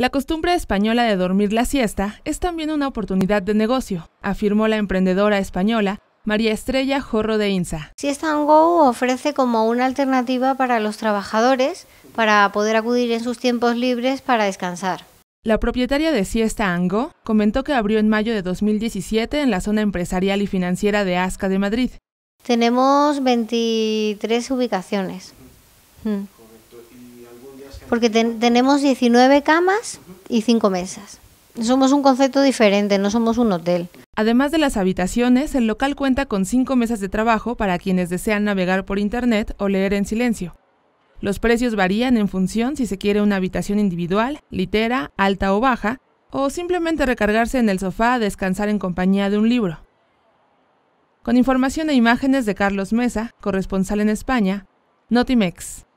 La costumbre española de dormir la siesta es también una oportunidad de negocio, afirmó la emprendedora española María Estrella Jorro de Inza. Siesta ofrece como una alternativa para los trabajadores para poder acudir en sus tiempos libres para descansar. La propietaria de Siesta Ango comentó que abrió en mayo de 2017 en la zona empresarial y financiera de Asca de Madrid. Tenemos 23 ubicaciones. Mm porque tenemos 19 camas y 5 mesas. Somos un concepto diferente, no somos un hotel. Además de las habitaciones, el local cuenta con 5 mesas de trabajo para quienes desean navegar por Internet o leer en silencio. Los precios varían en función si se quiere una habitación individual, litera, alta o baja, o simplemente recargarse en el sofá a descansar en compañía de un libro. Con información e imágenes de Carlos Mesa, corresponsal en España, Notimex.